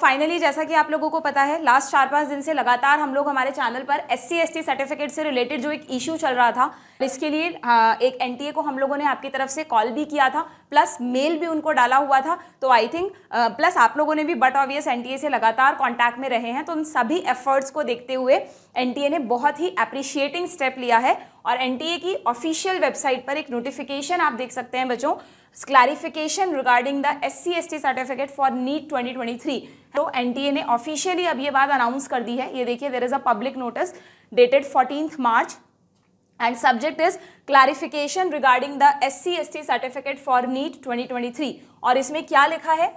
finally जैसा कि आप लोगों को पता है लास्ट चार पाँच दिन से लगातार हम लोग हमारे चैनल पर एस सी सर्टिफिकेट से रिलेटेड जो एक इशू चल रहा था इसके लिए हाँ, एक एनटीए को हम लोगों ने आपकी तरफ से कॉल भी किया था प्लस मेल भी उनको डाला हुआ था तो आई थिंक प्लस आप लोगों ने भी बट ऑबियस एन से लगातार कॉन्टैक्ट में रहे हैं तो उन सभी एफर्ट्स को देखते हुए एन ने बहुत ही अप्रिशिएटिंग स्टेप लिया है और एन की ऑफिशियल वेबसाइट पर एक नोटिफिकेशन आप देख सकते हैं बच्चों C S T certificate for NEET twenty twenty 2023 तो एनटीए ने ऑफिशियली अब ये बात अनाउंस कर दी है ये देखिए there is a public notice dated fourteen March and subject is clarification regarding the SCST certificate for NEET 2023 और इसमें क्या लिखा है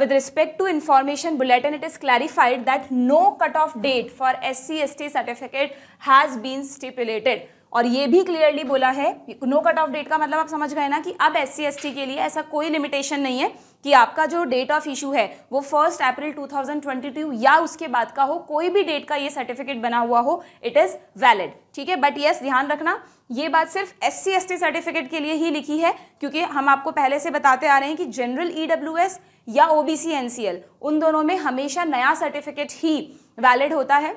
with respect to information bulletin it is clarified that no cut off date for S C S T certificate has been stipulated और ये भी clearly बोला है नो कट ऑफ डेट का मतलब आप समझ गए ना कि अब एस सी के लिए ऐसा कोई लिमिटेशन नहीं है कि आपका जो डेट ऑफ इशू है वो फर्स्ट अप्रैल 2022 या उसके बाद का हो कोई भी डेट का ये सर्टिफिकेट बना हुआ हो इट इज़ वैलिड ठीक है बट यस ध्यान रखना ये बात सिर्फ एस सी सर्टिफिकेट के लिए ही लिखी है क्योंकि हम आपको पहले से बताते आ रहे हैं कि जनरल ई e या ओ बी उन दोनों में हमेशा नया सर्टिफिकेट ही वैलिड होता है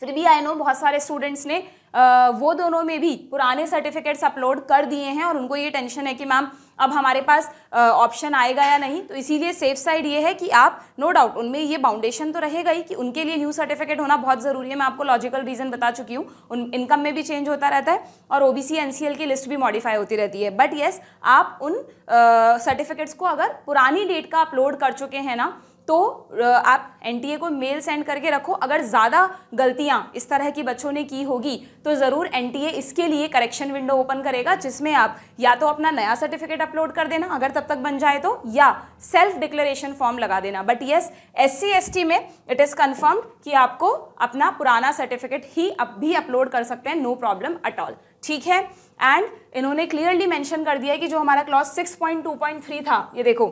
फिर भी आई नो बहुत सारे स्टूडेंट्स ने वो दोनों में भी पुराने सर्टिफिकेट्स अपलोड कर दिए हैं और उनको ये टेंशन है कि मैम अब हमारे पास ऑप्शन आएगा या नहीं तो इसीलिए सेफ साइड ये है कि आप नो डाउट उनमें ये बाउंडेशन तो रहेगा ही कि उनके लिए न्यू सर्टिफिकेट होना बहुत ज़रूरी है मैं आपको लॉजिकल रीज़न बता चुकी हूँ उन इनकम में भी चेंज होता रहता है और ओ बी की लिस्ट भी मॉडिफाई होती रहती है बट येस आप उन सर्टिफिकेट्स को अगर पुरानी डेट का अपलोड कर चुके हैं ना तो आप एनटीए को मेल सेंड करके रखो अगर ज़्यादा गलतियाँ इस तरह की बच्चों ने की होगी तो ज़रूर एनटीए इसके लिए करेक्शन विंडो ओपन करेगा जिसमें आप या तो अपना नया सर्टिफिकेट अपलोड कर देना अगर तब तक बन जाए तो या सेल्फ डिक्लेरेशन फॉर्म लगा देना बट येस एस सी में इट इज़ कन्फर्म्ड कि आपको अपना पुराना सर्टिफिकेट ही अब भी अपलोड कर सकते हैं नो प्रॉब्लम अट ऑल ठीक है एंड इन्होंने क्लियरली मैंशन कर दिया कि जो हमारा क्लॉज सिक्स था ये देखो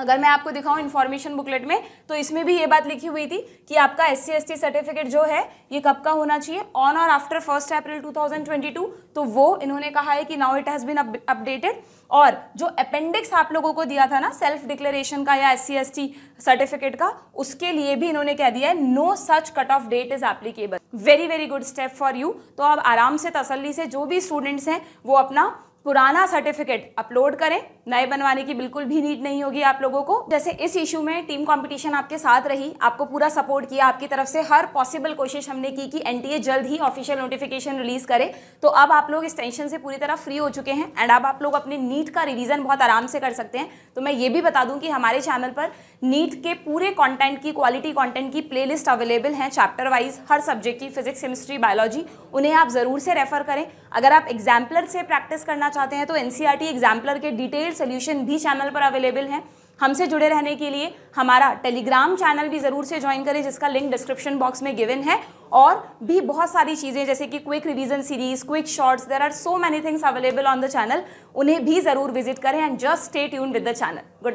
अगर मैं आपको दिखाऊं इन्फॉर्मेशन बुकलेट में तो इसमें भी ये बात लिखी हुई थी कि आपका एस सी सर्टिफिकेट जो है ये कब का होना चाहिए ऑन और आफ्टर फर्स्ट अप्रैल 2022 तो वो इन्होंने कहा है कि now it has been updated और जो अपेंडिक्स आप लोगों को दिया था ना सेल्फ डिक्लेरेशन का या एस सी सर्टिफिकेट का उसके लिए भी इन्होंने कह दिया है no such cut off date is applicable very very good step for you तो आप आराम से तसली से जो भी स्टूडेंट्स हैं वो अपना पुराना सर्टिफिकेट अपलोड करें नए बनवाने की बिल्कुल भी नीड नहीं होगी आप लोगों को जैसे इस इशू में टीम कंपटीशन आपके साथ रही आपको पूरा सपोर्ट किया आपकी तरफ से हर पॉसिबल कोशिश हमने की कि एनटीए जल्द ही ऑफिशियल नोटिफिकेशन रिलीज करे तो अब आप लोग इस टेंशन से पूरी तरह फ्री हो चुके हैं एंड अब आप लोग अपने नीट का रिविजन बहुत आराम से कर सकते हैं तो मैं ये भी बता दूँ कि हमारे चैनल पर नीट के पूरे कॉन्टेंट की क्वालिटी कॉन्टेंट की प्ले अवेलेबल हैं चैप्टर वाइज हर सब्जेक्ट की फिजिक्स केमिस्ट्री बायोलॉजी उन्हें आप ज़रूर से रेफर करें अगर आप एग्जाम्पलर से प्रैक्टिस करना चाहते हैं तो एन सी एग्जाम्पलर के डिटेल सोल्यूशन भी चैनल पर अवेलेबल हैं हमसे जुड़े रहने के लिए हमारा टेलीग्राम चैनल भी ज़रूर से ज्वाइन करें जिसका लिंक डिस्क्रिप्शन बॉक्स में गिवन है और भी बहुत सारी चीज़ें जैसे कि quick revision series quick shorts there are so many things available on the channel उन्हें भी ज़रूर विजिट करें and just stay tune with the channel good